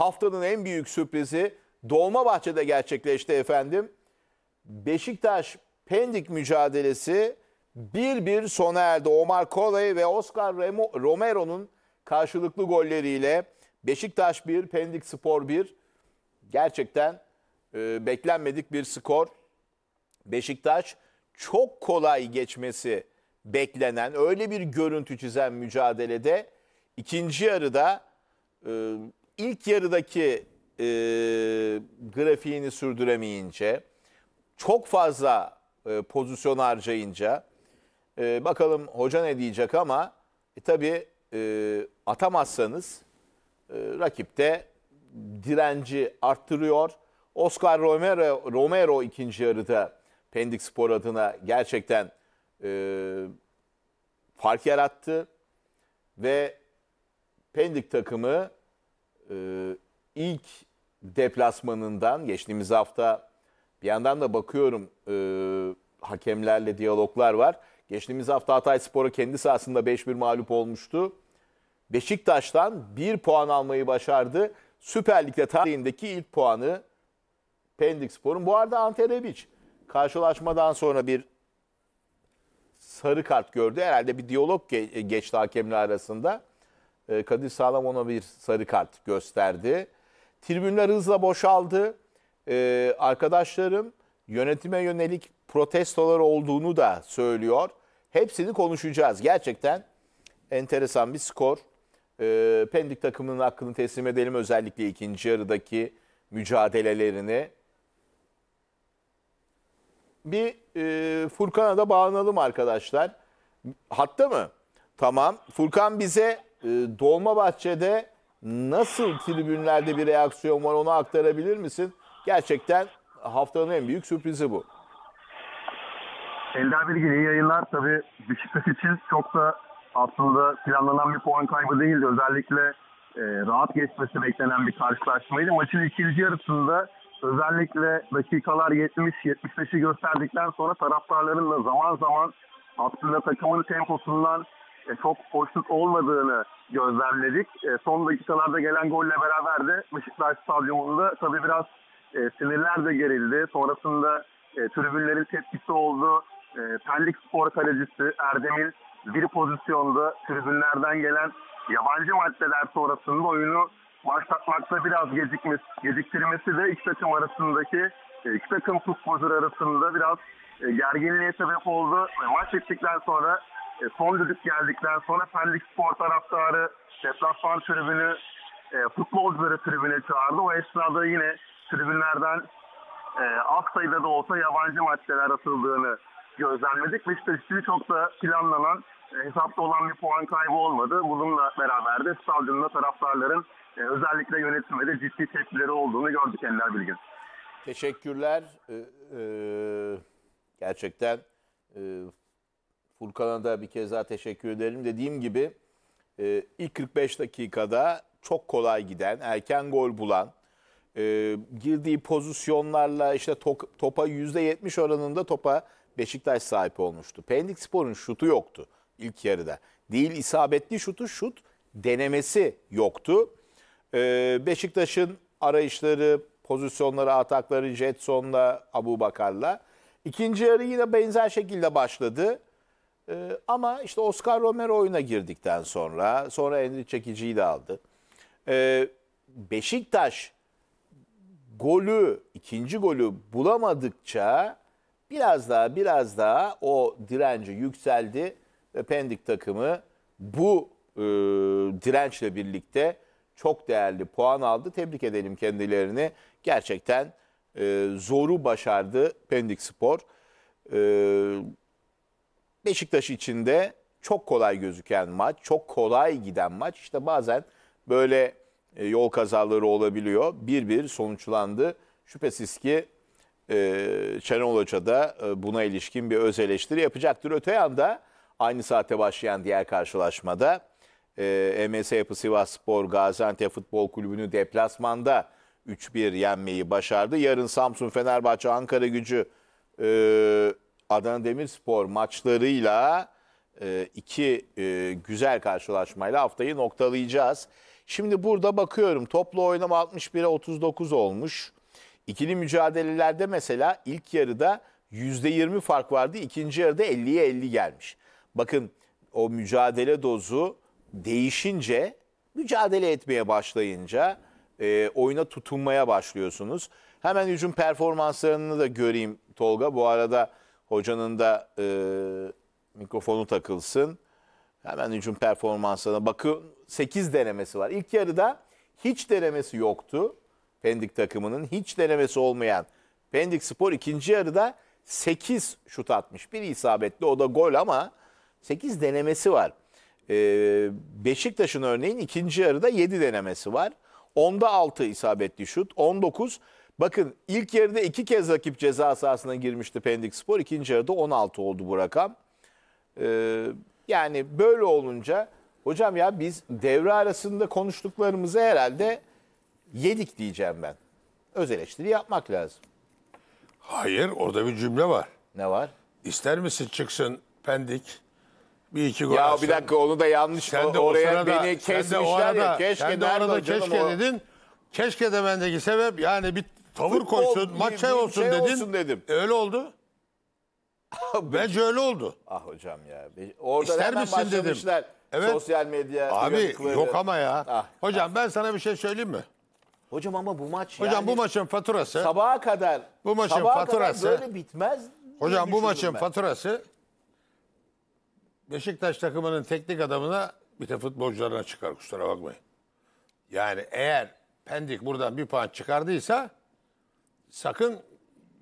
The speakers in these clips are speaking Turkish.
haftanın en büyük sürprizi Dolmabahçe'de gerçekleşti efendim. Beşiktaş Pendik mücadelesi bir bir sona erdi. Omar Kolay ve Oscar Romero'nun karşılıklı golleriyle Beşiktaş 1, Pendik Spor 1. Gerçekten e, beklenmedik bir skor. Beşiktaş çok kolay geçmesi beklenen, öyle bir görüntü çizen mücadelede ikinci yarıda e, ilk yarıdaki e, grafiğini sürdüremeyince, çok fazla e, pozisyon harcayınca, e, bakalım hoca ne diyecek ama e, tabii e, atamazsanız e, rakip de direnci arttırıyor. Oscar Romero, Romero ikinci yarıda Pendik Spor adına gerçekten e, fark yarattı ve Pendik takımı e, ilk deplasmanından geçtiğimiz hafta bir yandan da bakıyorum e, hakemlerle diyaloglar var. Geçtiğimiz hafta Hatay Spor'a kendi sahasında 5-1 mağlup olmuştu. Beşiktaş'tan 1 puan almayı başardı. Süper Lig'de tarihindeki ilk puanı Pendik Spor'un. Bu arada Ante Rebic karşılaşmadan sonra bir sarı kart gördü. Herhalde bir diyalog geçti hakemler arasında. Ee, Kadir Sağlam ona bir sarı kart gösterdi. Tribünler hızla boşaldı. Ee, arkadaşlarım yönetime yönelik protestolar olduğunu da söylüyor. Hepsini konuşacağız. Gerçekten enteresan bir skor. Ee, Pendik takımının hakkını teslim edelim. Özellikle ikinci yarıdaki mücadelelerini. Bir e, Furkan'a da bağlanalım arkadaşlar. Hatta mı? Tamam. Furkan bize e, Dolmabahçe'de nasıl tribünlerde bir reaksiyon var onu aktarabilir misin? Gerçekten haftanın en büyük sürprizi bu. Elde bir gün iyi yayınlar. Tabii Beşiktaş için çok da aslında planlanan bir puan kaybı değildi. Özellikle e, rahat geçmesi beklenen bir karşılaşmaydı. Maçın ikinci yarısında özellikle dakikalar 70-75'i gösterdikten sonra taraftarların da zaman zaman aslında takımın temposundan çok hoşnut olmadığını gözlemledik. E, son dakikalarda gelen golle beraber de Beşiktaş Stadyumunda tabii biraz e, sinirler de gerildi. Sonrasında e, tribünlerin tepkisi oldu. E, Spor kalecisi Erdemil bir pozisyonda tribünlerden gelen yabancı maddeler sonrasında oyunu başlatmakta biraz gecikmesi, geciktirmesi de iki takım arasındaki e, iki takım futbolcular arasında biraz e, gerginliğe sebep oldu. Maç bittikten sonra e, son düdük geldikten sonra Pendik Spor taraftarı deplasman tribünü e, futbolcuları tribüne çağırdı. O esnada yine tribünlerden e, az sayıda da olsa yabancı maddeler atıldığını gözlemledik. Beşiktaş'ın çok da planlanan e, hesapta olan bir puan kaybı olmadı. Bununla beraber de stadyumda taraftarların e, özellikle yönetmede ciddi tepkileri olduğunu gördük Enler Bilgin. Teşekkürler. Ee, e, gerçekten e, Furkan'a da bir kez daha teşekkür ederim. Dediğim gibi e, ilk 45 dakikada çok kolay giden, erken gol bulan, e, girdiği pozisyonlarla işte tok, topa %70 oranında topa Beşiktaş sahip olmuştu. Pendik Spor'un şutu yoktu ilk yarıda. Değil isabetli şutu, şut denemesi yoktu. E, Beşiktaş'ın arayışları, pozisyonları, atakları Jetson'la, Abu Bakar'la. İkinci yarı yine benzer şekilde başladı. Ee, ama işte Oscar Romero oyuna girdikten sonra, sonra Endri Çekici'yi de aldı. Ee, Beşiktaş golü, ikinci golü bulamadıkça biraz daha biraz daha o direnci yükseldi ve Pendik takımı bu e, dirençle birlikte çok değerli puan aldı. Tebrik edelim kendilerini. Gerçekten e, zoru başardı Pendik Spor. E, Beşiktaş için de çok kolay gözüken maç, çok kolay giden maç. İşte bazen böyle e, yol kazaları olabiliyor. 1-1 sonuçlandı. Şüphesiz ki e, Şenol Hoca da e, buna ilişkin bir öz eleştiri yapacaktır. Öte yanda aynı saate başlayan diğer karşılaşmada MS Yapı Sivas Spor Gaziantep Futbol Kulübü'nü deplasmanda 3-1 yenmeyi başardı. Yarın Samsun Fenerbahçe Ankara gücü Adana Demirspor maçlarıyla e, iki e, güzel karşılaşmayla haftayı noktalayacağız. Şimdi burada bakıyorum toplu oynama 61'e 39 olmuş. İkili mücadelelerde mesela ilk yarıda %20 fark vardı. ikinci yarıda 50'ye 50 gelmiş. Bakın o mücadele dozu değişince, mücadele etmeye başlayınca e, oyuna tutunmaya başlıyorsunuz. Hemen hücum performanslarını da göreyim Tolga. Bu arada Hocanın da e, mikrofonu takılsın. Hemen hücum performansına bakın. 8 denemesi var. İlk yarıda hiç denemesi yoktu. Pendik takımının hiç denemesi olmayan Pendik Spor ikinci yarıda 8 şut atmış. Bir isabetli o da gol ama 8 denemesi var. Ee, Beşiktaş'ın örneğin ikinci yarıda 7 denemesi var. Onda 6 isabetli şut. 19 Bakın ilk yarıda iki kez rakip ceza sahasına girmişti Pendik Spor. İkinci yarıda 16 oldu bu rakam. Ee, yani böyle olunca hocam ya biz devre arasında konuştuklarımızı herhalde yedik diyeceğim ben. Öz eleştiri yapmak lazım. Hayır orada bir cümle var. Ne var? İster misin çıksın Pendik? Bir iki gol Ya bir dakika onu da yanlış sen de oraya da beni kesmişler sen de o arada, ya. Keşke sen de orada keşke o... dedin. Keşke demendeki sebep yani bir tavır Futbol koysun, gibi maç şey olsun şey dedin. olsun dedim. Öyle oldu. Bence öyle oldu. Ah hocam ya. Orada İster hemen misin dedim. Evet. Sosyal medya. Abi yok ama ya. Ah, Hocam ah. ben sana bir şey söyleyeyim mi? Hocam ama bu maç Hocam yani bu maçın faturası. sabaha kadar Bu maçın sabaha faturası- kadar böyle bitmez. Hocam bu maçın ben. faturası Beşiktaş takımının teknik adamına bir de futbolcularına çıkar kusura bakmayın. Yani eğer Pendik buradan bir puan çıkardıysa sakın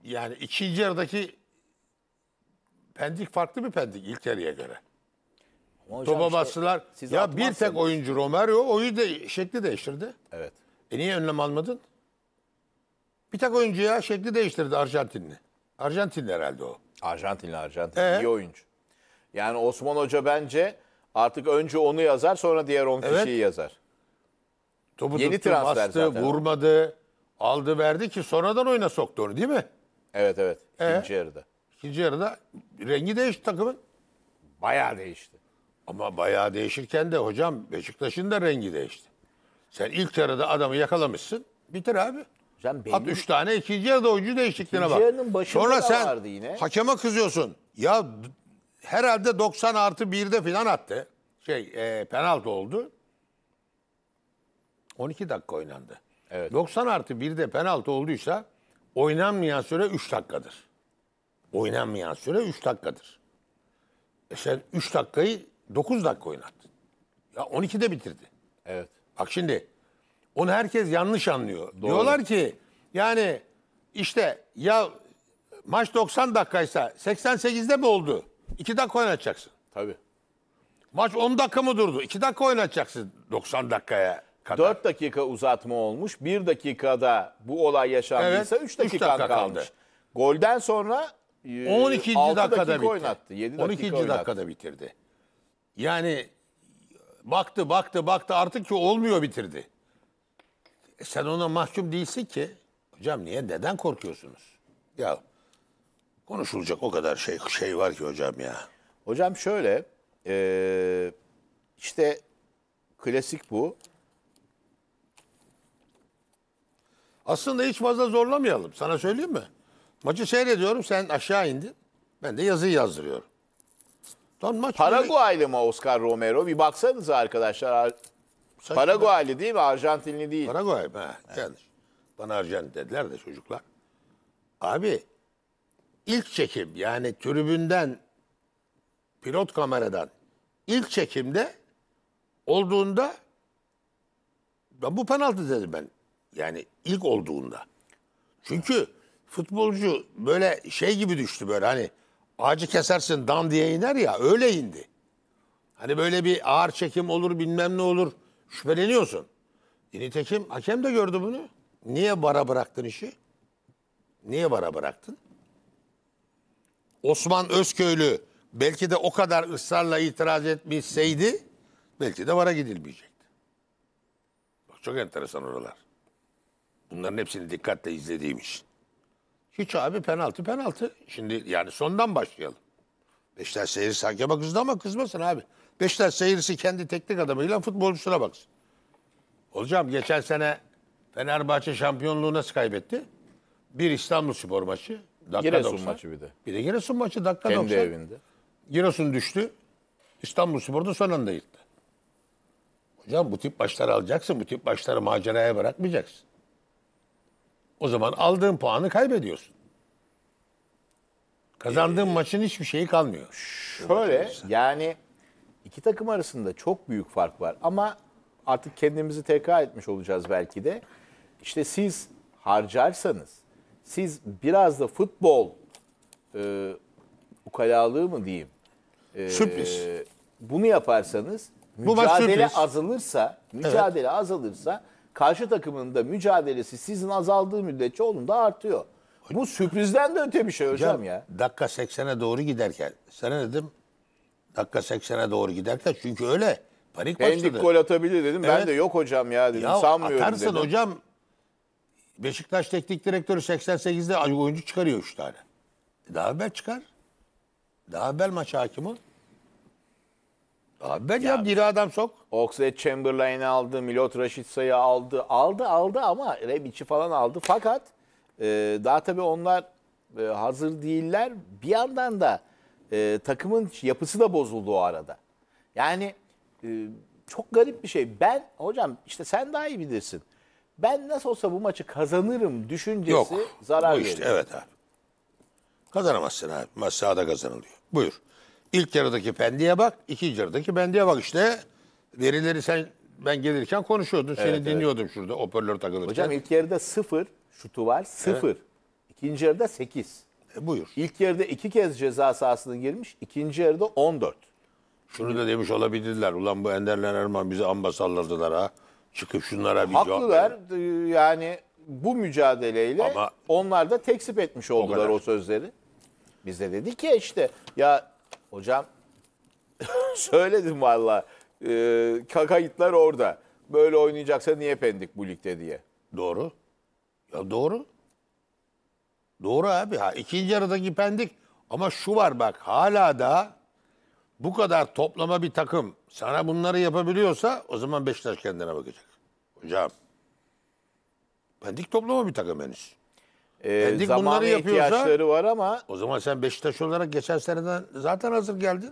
yani ikinci yarıdaki Pendik farklı bir Pendik ilk yarıya göre. Topa işte bastılar. siz Ya bir tek oyuncu Romero oyu de, şekli değiştirdi. Evet. E niye önlem almadın? Bir tek oyuncu ya şekli değiştirdi Arjantinli. Arjantinli herhalde o. Arjantinli Arjantin. Ee? iyi oyuncu. Yani Osman Hoca bence artık önce onu yazar sonra diğer 10 Evet. kişiyi yazar. Topu Yeni tuttu, bastı, zaten. vurmadı. Aldı verdi ki sonradan oyuna soktu onu değil mi? Evet evet. Ee? ikinci Ee? yarıda. İkinci yarıda rengi değişti takımın. Bayağı değişti. Ama bayağı değişirken de hocam Beşiktaş'ın da rengi değişti. Sen ilk yarıda adamı yakalamışsın. Bitir abi. Hocam belli At üç tane ikinci yarıda oyuncu değişikliğine İkinci bak. yarının başında Sonra sen vardı yine. hakeme kızıyorsun. Ya herhalde 90 artı 1'de falan attı. Şey e, penaltı oldu. 12 dakika oynandı. Evet. 90 artı bir de penaltı olduysa oynanmayan süre 3 dakikadır. Oynanmayan süre 3 dakikadır. E sen 3 dakikayı 9 dakika oynattın. Ya 12'de bitirdi. Evet. Bak şimdi onu herkes yanlış anlıyor. Doğru. Diyorlar ki yani işte ya maç 90 dakikaysa 88'de mi oldu? 2 dakika oynatacaksın. Tabii. Maç 10 dakika mı durdu? 2 dakika oynatacaksın 90 dakikaya kadar. 4 dakika uzatma olmuş. 1 dakikada bu olay yaşandıysa 3 üç dakika, dakika kaldı. Golden sonra 12. E, 6 dakikada dakika bitti. oynattı. 7 12. oynattı. dakikada bitirdi. Yani baktı baktı baktı artık ki olmuyor bitirdi. E sen ona mahcup değilsin ki. Hocam niye neden korkuyorsunuz? Ya konuşulacak o kadar şey şey var ki hocam ya. Hocam şöyle e, işte klasik bu. Aslında hiç fazla zorlamayalım. Sana söyleyeyim mi? Maçı seyrediyorum. Sen aşağı indin. Ben de yazıyı yazdırıyorum. Tam maç Paraguaylı mı Oscar Romero? Bir baksanıza arkadaşlar. Saçma. Paraguaylı değil mi? Arjantinli değil. Paraguay mı? Evet. Yani bana Arjantin dediler de çocuklar. Abi ilk çekim yani tribünden pilot kameradan ilk çekimde olduğunda ben bu penaltı dedim ben. Yani ilk olduğunda. Çünkü futbolcu böyle şey gibi düştü böyle hani ağacı kesersin dan diye iner ya öyle indi. Hani böyle bir ağır çekim olur bilmem ne olur şüpheleniyorsun. Nitekim hakem de gördü bunu. Niye bara bıraktın işi? Niye bara bıraktın? Osman Özköylü belki de o kadar ısrarla itiraz etmişseydi belki de bara gidilmeyecekti. Bak çok enteresan oralar. Bunların hepsini dikkatle izlediğim için. Hiç abi penaltı penaltı. Şimdi yani sondan başlayalım. Beşler Beşiktaş seyircisi hakeme kızdı ama kızmasın abi. Beşler seyirisi kendi teknik adamıyla futbolcusuna baksın. Hocam geçen sene Fenerbahçe şampiyonluğu nasıl kaybetti? Bir İstanbul Spor maçı. Dakika Giresun 90. maçı bir de. Bir de Giresun maçı dakika Kendi 90. evinde. Giresun düştü. İstanbul Spor'da son anda yıktı. Hocam bu tip başları alacaksın. Bu tip başları maceraya bırakmayacaksın. O zaman aldığın puanı kaybediyorsun. Kazandığın ee, maçın hiçbir şeyi kalmıyor. Şöyle yani iki takım arasında çok büyük fark var ama artık kendimizi tekrar etmiş olacağız belki de. İşte siz harcarsanız, siz biraz da futbol e, ukalalığı mı diyeyim? E, sürpriz. Bunu yaparsanız, mücadele Bu azalırsa, mücadele evet. azalırsa karşı takımın da mücadelesi sizin azaldığı müddetçe onun da artıyor. Bu sürprizden de öte bir şey hocam, hocam ya. Dakika 80'e doğru giderken sana dedim dakika 80'e doğru giderken çünkü öyle panik Pendik başladı. gol atabilir dedim. Evet. Ben de yok hocam ya dedim. Ya Sanmıyorum atarsın dedim. hocam Beşiktaş teknik direktörü 88'de oyuncu çıkarıyor 3 tane. E, daha evvel çıkar. Daha evvel maç hakim ol. Abi ben ya, ya diri adam sok. Oxlade Chamberlain'i aldı, Milot Rashidsa'yı aldı. Aldı aldı ama Rebic'i falan aldı. Fakat e, daha tabii onlar e, hazır değiller. Bir yandan da e, takımın yapısı da bozuldu o arada. Yani e, çok garip bir şey. Ben hocam işte sen daha iyi bilirsin. Ben nasıl olsa bu maçı kazanırım düşüncesi Yok, zarar bu işte, veriyor. Evet abi. Kazanamazsın abi. Maç sahada kazanılıyor. Buyur. İlk yarıdaki pendiye bak, ikinci yarıdaki pendiye bak işte. Verileri sen ben gelirken konuşuyordun, seni evet. dinliyordum şurada hoparlör takılırken. Hocam ilk yarıda sıfır şutu var, sıfır. Evet. İkinci yarıda sekiz. E, buyur. İlk yarıda iki kez ceza sahasına girmiş, ikinci yarıda on dört. Şunu da demiş olabilirler. Ulan bu Ender'le Erman bizi amba salladılar ha. Çıkıp şunlara bir Haklılar. cevap Haklılar. E, yani bu mücadeleyle Ama onlar da teksip etmiş oldular o, o sözleri. Biz de dedik ya işte ya Hocam söyledim valla. E, kakayitler orada. Böyle oynayacaksa niye pendik bu ligde diye. Doğru. Ya doğru. Doğru abi. Ha, ikinci yarıdaki pendik. Ama şu var bak hala da bu kadar toplama bir takım sana bunları yapabiliyorsa o zaman Beşiktaş kendine bakacak. Hocam pendik toplama bir takım henüz e, ee, Pendik zamana bunları yapıyorsa- ihtiyaçları var ama O zaman sen Beşiktaş olarak geçen seneden zaten hazır geldin.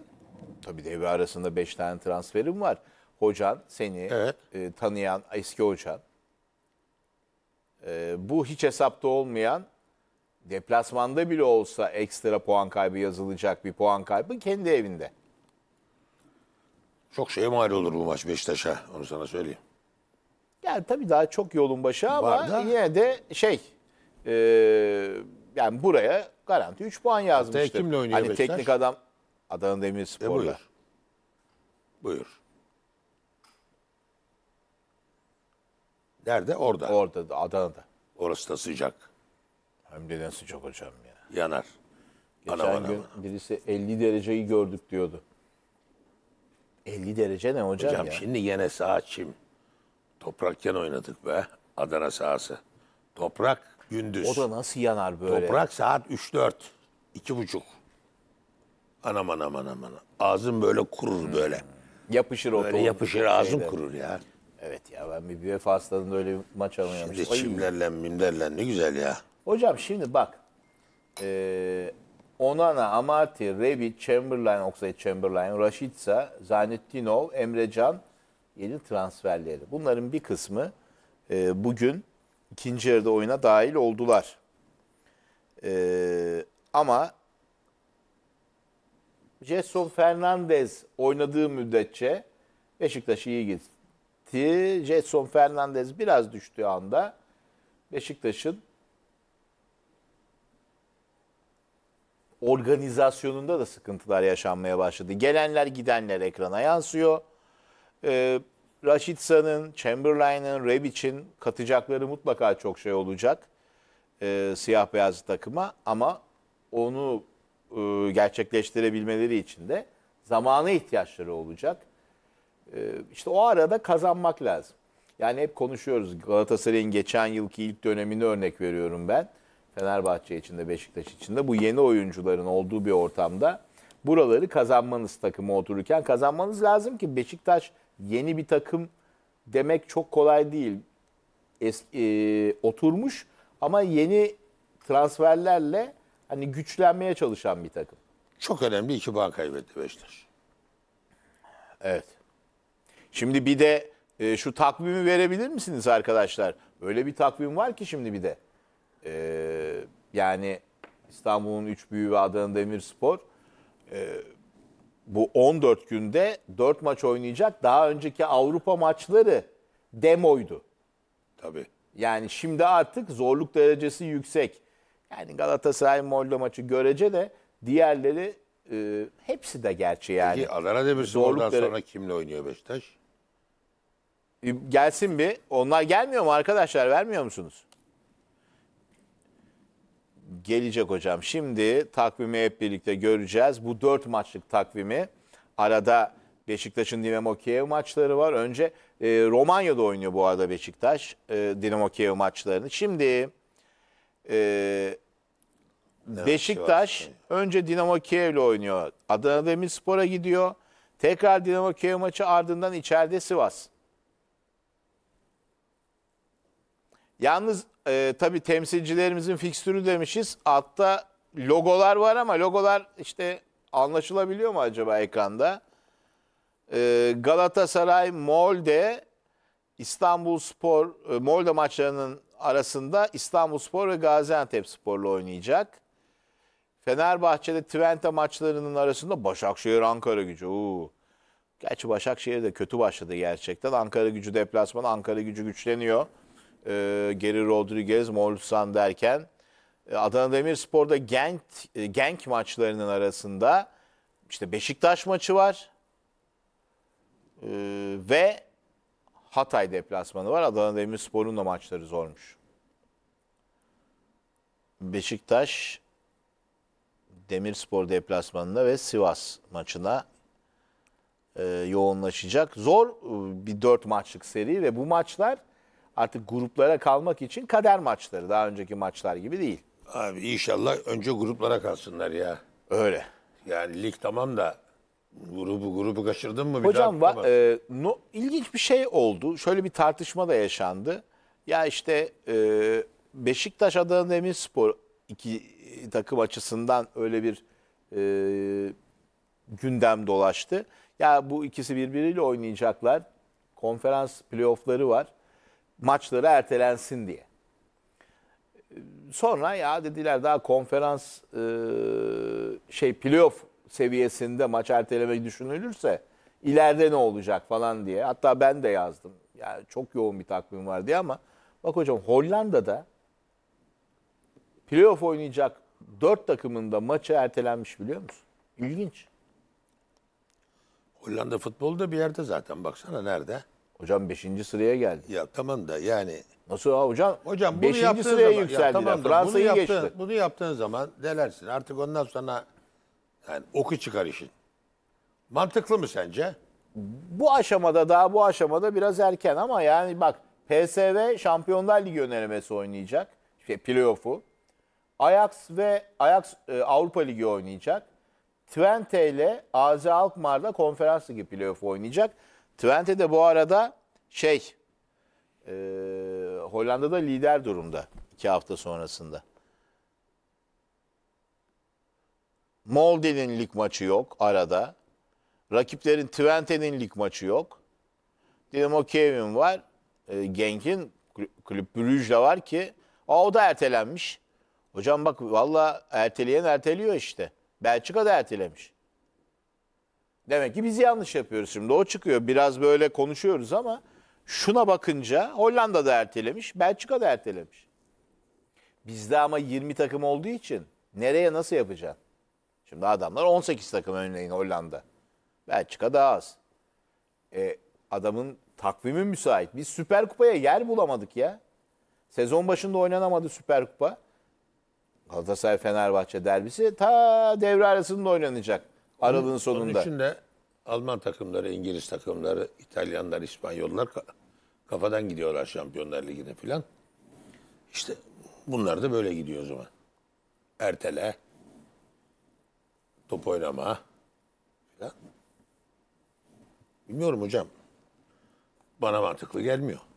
tabii devre arasında 5 tane transferim var. Hocan seni Evet. e, tanıyan eski hocan. E, bu hiç hesapta olmayan deplasmanda bile olsa ekstra puan kaybı yazılacak bir puan kaybı kendi evinde. Çok şeye mal olur bu maç Beşiktaş'a. Onu sana söyleyeyim. Yani tabii daha çok yolun başı ama Var da- yine de şey e, yani buraya garanti 3 puan yazmıştır. Haftaya kimle oynuyor Hani teknik adam Adana E, Demirspor'la. buyur. Buyur. Nerede? Orada. Orada da Adana'da. Orası da sıcak. Hem de nasıl çok hocam ya. Yanar. Geçen Ana bana. gün birisi 50 dereceyi gördük diyordu. 50 derece ne hocam, Hocam ya? şimdi yine saha çim. Toprakken oynadık be. Adana sahası. Toprak Gündüz. O da nasıl yanar böyle? Toprak saat 3-4. 2.30. Anam anam anam anam. Ağzım böyle kurur hmm. böyle. Yapışır o Böyle yapışır ağzım Şeyde. kurur ya. Evet ya ben bir UEFA hastalığında öyle bir maç Bir şimdi çimlerle mimlerle ne güzel ya. Hocam şimdi bak. Ee, Onana, Amati, Rebic, Chamberlain, Oxlade Chamberlain, Rashica, Zanettinov, Emrecan yeni transferleri. Bunların bir kısmı e, bugün ikinci yarıda oyuna dahil oldular. Ee, ama Jason Fernandez oynadığı müddetçe Beşiktaş iyi gitti. Jason Fernandez biraz düştüğü anda Beşiktaş'ın organizasyonunda da sıkıntılar yaşanmaya başladı. Gelenler gidenler ekrana yansıyor. Ee, Rashidsa'nın, Chamberlain'ın, Rebic'in katacakları mutlaka çok şey olacak e, siyah beyaz takıma ama onu e, gerçekleştirebilmeleri için de zamana ihtiyaçları olacak. E, işte o arada kazanmak lazım. Yani hep konuşuyoruz Galatasaray'ın geçen yılki ilk dönemini örnek veriyorum ben. Fenerbahçe için de Beşiktaş için de bu yeni oyuncuların olduğu bir ortamda buraları kazanmanız takımı otururken kazanmanız lazım ki Beşiktaş yeni bir takım demek çok kolay değil. Eski, e, oturmuş ama yeni transferlerle hani güçlenmeye çalışan bir takım. Çok önemli iki bağ kaybetti Beşiktaş. Evet. Şimdi bir de e, şu takvimi verebilir misiniz arkadaşlar? Öyle bir takvim var ki şimdi bir de. E, yani İstanbul'un üç büyüğü Adana Demirspor. E, bu 14 günde 4 maç oynayacak. Daha önceki Avrupa maçları demoydu. Tabii. Yani şimdi artık zorluk derecesi yüksek. Yani Galatasaray Molde maçı görece de diğerleri e, hepsi de gerçi yani. Peki Adana Demirspor'dan Zorlukları- sonra kimle oynuyor Beşiktaş? E, gelsin bir. Onlar gelmiyor mu arkadaşlar? Vermiyor musunuz? gelecek hocam. Şimdi takvimi hep birlikte göreceğiz. Bu dört maçlık takvimi arada Beşiktaş'ın Dinamo Kiev maçları var. Önce e, Romanya'da oynuyor bu arada Beşiktaş e, Dinamo Kiev maçlarını. Şimdi e, şey Beşiktaş önce Dinamo Kiev'le oynuyor. Adana Demirspor'a gidiyor. Tekrar Dinamo Kiev maçı ardından içeride Sivas. Yalnız e, tabii temsilcilerimizin fikstürü demişiz. Altta logolar var ama logolar işte anlaşılabiliyor mu acaba ekranda? E, Galatasaray Molde İstanbul Spor e, Molde maçlarının arasında İstanbul Spor ve Gaziantep Spor'la oynayacak. Fenerbahçe'de Twente maçlarının arasında Başakşehir Ankara gücü. Oo. Gerçi Başakşehir de kötü başladı gerçekten. Ankara gücü deplasman, Ankara gücü güçleniyor e, Geri Rodriguez, Moğolistan derken e, Adana Demirspor'da Genk, e, Genk maçlarının arasında işte Beşiktaş maçı var e, ve Hatay deplasmanı var. Adana Demirspor'un da maçları zormuş. Beşiktaş Demirspor deplasmanına ve Sivas maçına e, yoğunlaşacak. Zor e, bir dört maçlık seri ve bu maçlar artık gruplara kalmak için kader maçları. Daha önceki maçlar gibi değil. Abi inşallah önce gruplara kalsınlar ya. Öyle. Yani lig tamam da grubu grubu kaçırdın mı? Bir Hocam daha va- e, no, ilginç bir şey oldu. Şöyle bir tartışma da yaşandı. Ya işte e, Beşiktaş Adana Demirspor iki takım açısından öyle bir e, gündem dolaştı. Ya bu ikisi birbiriyle oynayacaklar. Konferans playoffları var maçları ertelensin diye. Sonra ya dediler daha konferans e, şey playoff seviyesinde maç erteleme düşünülürse ileride ne olacak falan diye. Hatta ben de yazdım. Yani çok yoğun bir takvim var diye ama bak hocam Hollanda'da playoff oynayacak dört takımında maçı ertelenmiş biliyor musun? İlginç. Hollanda futbolu da bir yerde zaten baksana nerede? Hocam 5. sıraya geldi. Ya tamam da yani Nasıl ha hocam? Hocam bunu Beşinci yaptığın sıraya zaman, yükseldiler. ya, tamam da bunu, yaptığın, geçti. bunu yaptığın zaman delersin. Artık ondan sonra yani oku çıkar işin. Mantıklı mı sence? Bu aşamada daha bu aşamada biraz erken ama yani bak PSV Şampiyonlar Ligi önermesi oynayacak. Şey, playoff'u. Ajax ve Ajax e, Avrupa Ligi oynayacak. Twente ile AZ Alkmaar'da Konferans Ligi playoff'u oynayacak. Twente de bu arada şey e, Hollanda'da lider durumda iki hafta sonrasında. Molde'nin lig maçı yok arada. Rakiplerin Twente'nin lig maçı yok. Dinamo Kevin var. E, Genk'in Kulüp Brugge'de var ki o da ertelenmiş. Hocam bak valla erteleyen erteliyor işte. Belçika da ertelemiş. Demek ki biz yanlış yapıyoruz şimdi. O çıkıyor. Biraz böyle konuşuyoruz ama şuna bakınca Hollanda da ertelemiş, Belçika da ertelemiş. Bizde ama 20 takım olduğu için nereye nasıl yapacaksın? Şimdi adamlar 18 takım önleyin Hollanda. Belçika daha az. E, adamın takvimi müsait. Biz Süper Kupa'ya yer bulamadık ya. Sezon başında oynanamadı Süper Kupa. Galatasaray-Fenerbahçe derbisi ta devre arasında oynanacak. Aralığın sonunda. Onun için de Alman takımları, İngiliz takımları, İtalyanlar, İspanyollar kafadan gidiyorlar Şampiyonlar Ligi'ne filan. İşte bunlar da böyle gidiyor o zaman. Ertele, top oynama filan. Bilmiyorum hocam. Bana mantıklı gelmiyor.